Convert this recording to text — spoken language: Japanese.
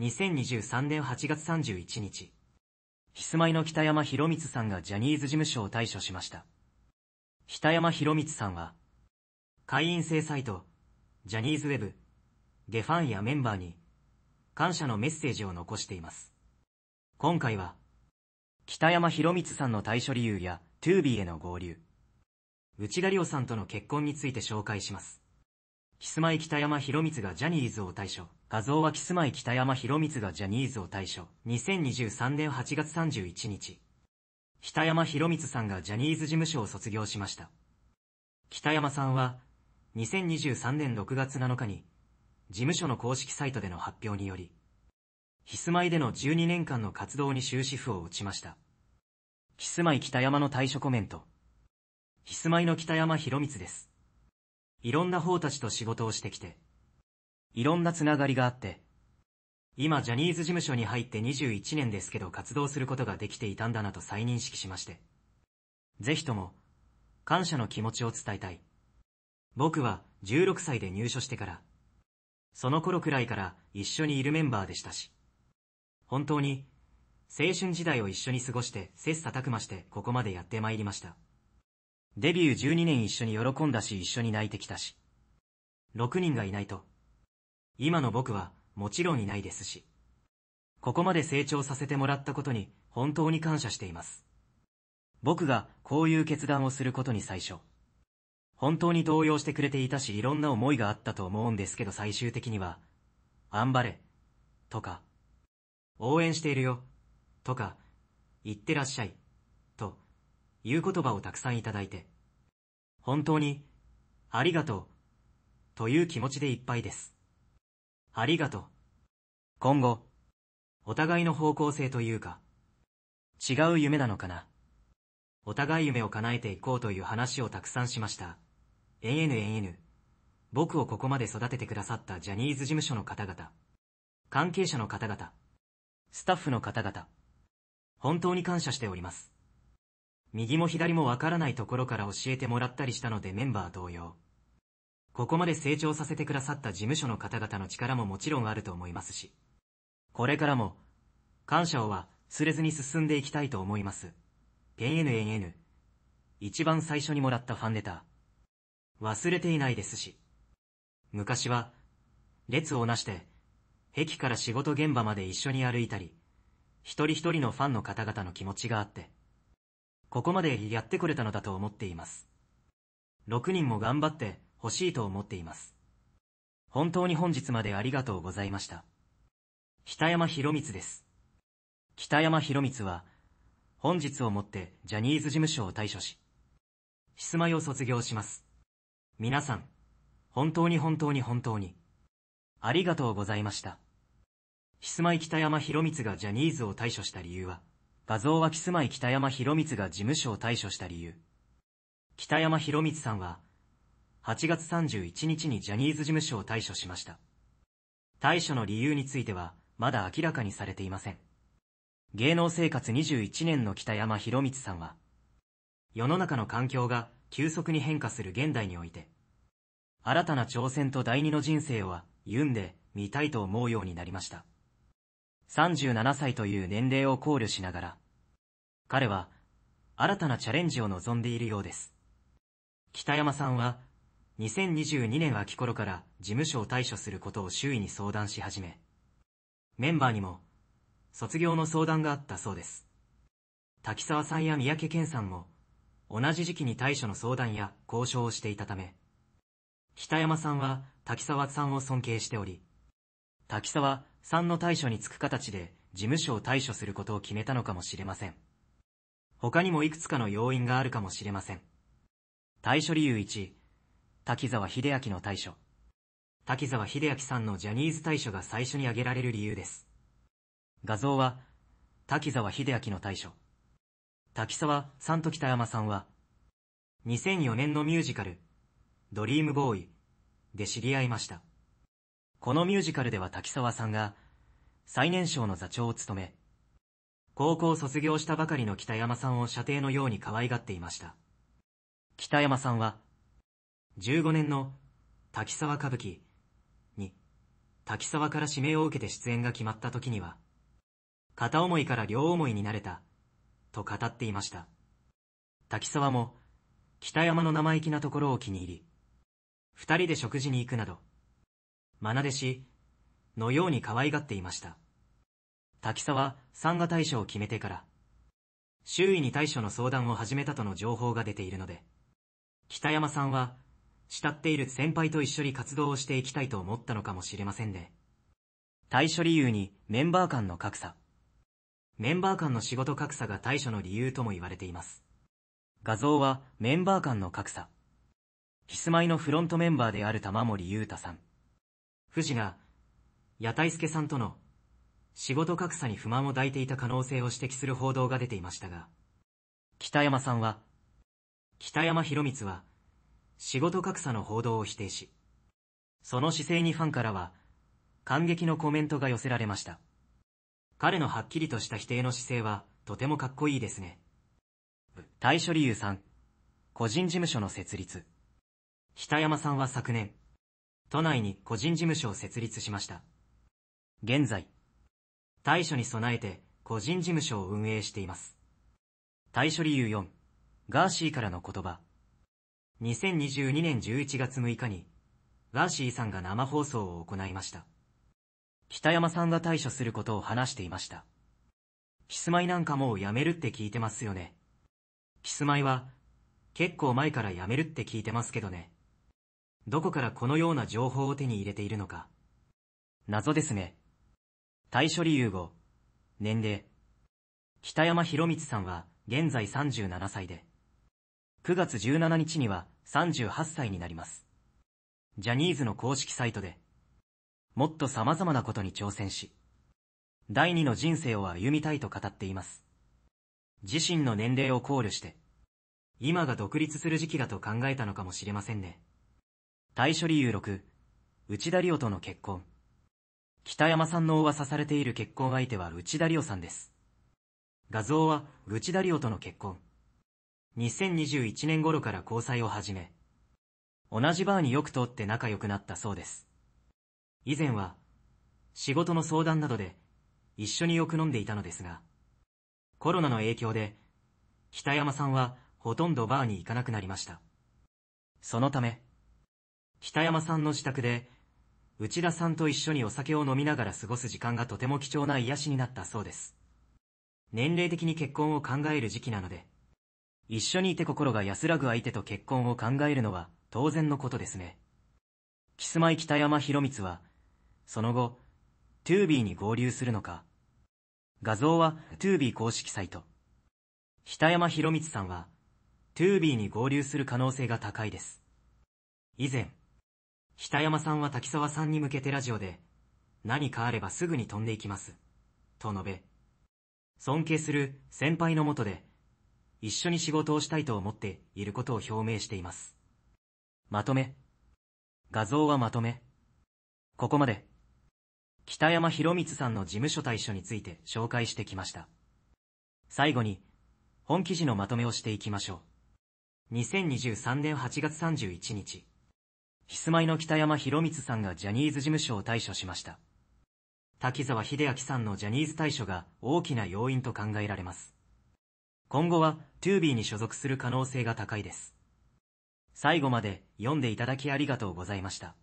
2023年8月31日、ひすまいの北山博光さんがジャニーズ事務所を退所しました。北山博光さんは、会員制サイト、ジャニーズウェブ、でファンやメンバーに、感謝のメッセージを残しています。今回は、北山博光さんの退所理由や、トゥービーへの合流、内田良さんとの結婚について紹介します。キスマイ北山博光がジャニーズを退所。画像はキスマイ北山博光がジャニーズを退所。2023年8月31日。北山博光さんがジャニーズ事務所を卒業しました。北山さんは、2023年6月7日に、事務所の公式サイトでの発表により、キスマイでの12年間の活動に終止符を打ちました。キスマイ北山の退所コメント。キスマイの北山博光です。いろんな方たちと仕事をしてきて、いろんなつながりがあって、今ジャニーズ事務所に入って21年ですけど活動することができていたんだなと再認識しまして。ぜひとも、感謝の気持ちを伝えたい。僕は16歳で入所してから、その頃くらいから一緒にいるメンバーでしたし、本当に、青春時代を一緒に過ごして切磋琢磨してここまでやってまいりました。デビュー12年一緒に喜んだし一緒に泣いてきたし。6人がいないと。今の僕はもちろんいないですし。ここまで成長させてもらったことに本当に感謝しています。僕がこういう決断をすることに最初。本当に動揺してくれていたしいろんな思いがあったと思うんですけど最終的には、頑張れ。とか、応援しているよ、とか、言ってらっしゃい、言う言葉をたくさんいただいて、本当に、ありがとう、という気持ちでいっぱいです。ありがとう。今後、お互いの方向性というか、違う夢なのかな。お互い夢を叶えていこうという話をたくさんしました。a n n n 僕をここまで育ててくださったジャニーズ事務所の方々。関係者の方々。スタッフの方々。本当に感謝しております。右も左もわからないところから教えてもらったりしたのでメンバー同様。ここまで成長させてくださった事務所の方々の力ももちろんあると思いますし、これからも、感謝をは忘れずに進んでいきたいと思います。PNNN。一番最初にもらったファンレター。忘れていないですし。昔は、列をなして、駅から仕事現場まで一緒に歩いたり、一人一人のファンの方々の気持ちがあって、ここまでやってくれたのだと思っています。6人も頑張って欲しいと思っています。本当に本日までありがとうございました。北山博光です。北山博光は、本日をもってジャニーズ事務所を退所し、ひすまいを卒業します。皆さん、本当に本当に本当に、ありがとうございました。ひすまい北山博光がジャニーズを退所した理由は、画像はキスマイ北山博光が事務所を退所した理由。北山博光さんは、8月31日にジャニーズ事務所を退所しました。退所の理由については、まだ明らかにされていません。芸能生活21年の北山博光さんは、世の中の環境が急速に変化する現代において、新たな挑戦と第二の人生は、言うんで、見たいと思うようになりました。37歳という年齢を考慮しながら、彼は、新たなチャレンジを望んでいるようです。北山さんは、2022年秋頃から事務所を退所することを周囲に相談し始め、メンバーにも、卒業の相談があったそうです。滝沢さんや三宅健さんも、同じ時期に対処の相談や交渉をしていたため、北山さんは滝沢さんを尊敬しており、滝沢3の対処につく形で事務所を対処することを決めたのかもしれません。他にもいくつかの要因があるかもしれません。対処理由1、滝沢秀明の対処。滝沢秀明さんのジャニーズ対処が最初に挙げられる理由です。画像は、滝沢秀明の対処。滝沢さんと北山さんは、2004年のミュージカル、ドリームボーイで知り合いました。このミュージカルでは滝沢さんが、最年少の座長を務め、高校卒業したばかりの北山さんを射程のように可愛がっていました。北山さんは、15年の滝沢歌舞伎に、滝沢から指名を受けて出演が決まった時には、片思いから両思いになれた、と語っていました。滝沢も、北山の生意気なところを気に入り、二人で食事に行くなど、まな弟子、のように可愛がっていました。滝沢さ参が対処を決めてから、周囲に対処の相談を始めたとの情報が出ているので、北山さんは、慕っている先輩と一緒に活動をしていきたいと思ったのかもしれませんで、対処理由にメンバー間の格差。メンバー間の仕事格差が対処の理由とも言われています。画像はメンバー間の格差。キスマイのフロントメンバーである玉森裕太さん。富士が、屋台助さんとの仕事格差に不満を抱いていた可能性を指摘する報道が出ていましたが、北山さんは、北山博光は、仕事格差の報道を否定し、その姿勢にファンからは、感激のコメントが寄せられました。彼のはっきりとした否定の姿勢は、とてもかっこいいですね。対処理由さん、個人事務所の設立。北山さんは昨年、都内に個人事務所を設立しました。現在、対処に備えて個人事務所を運営しています。対処理由4、ガーシーからの言葉。2022年11月6日に、ガーシーさんが生放送を行いました。北山さんが対処することを話していました。キスマイなんかもうやめるって聞いてますよね。キスマイは、結構前からやめるって聞いてますけどね。どこからこのような情報を手に入れているのか。謎ですね。対処理由語。年齢。北山博光さんは現在37歳で、9月17日には38歳になります。ジャニーズの公式サイトで、もっと様々なことに挑戦し、第二の人生を歩みたいと語っています。自身の年齢を考慮して、今が独立する時期だと考えたのかもしれませんね。対処理由6、内田理央との結婚。北山さんの噂されている結婚相手は内田理央さんです。画像は、内田理央との結婚。2021年頃から交際を始め、同じバーによく通って仲良くなったそうです。以前は、仕事の相談などで、一緒によく飲んでいたのですが、コロナの影響で、北山さんはほとんどバーに行かなくなりました。そのため、北山さんの自宅で、内田さんと一緒にお酒を飲みながら過ごす時間がとても貴重な癒しになったそうです。年齢的に結婚を考える時期なので、一緒にいて心が安らぐ相手と結婚を考えるのは当然のことですね。キスマイ北山博光は、その後、トゥービーに合流するのか。画像はトゥービー公式サイト。北山博光さんは、トゥービーに合流する可能性が高いです。以前、北山さんは滝沢さんに向けてラジオで、何かあればすぐに飛んでいきます。と述べ、尊敬する先輩のもとで、一緒に仕事をしたいと思っていることを表明しています。まとめ。画像はまとめ。ここまで。北山博光さんの事務所対処について紹介してきました。最後に、本記事のまとめをしていきましょう。2023年8月31日。キスマイの北山博光さんがジャニーズ事務所を退所しました。滝沢秀明さんのジャニーズ退所が大きな要因と考えられます。今後は TOB に所属する可能性が高いです。最後まで読んでいただきありがとうございました。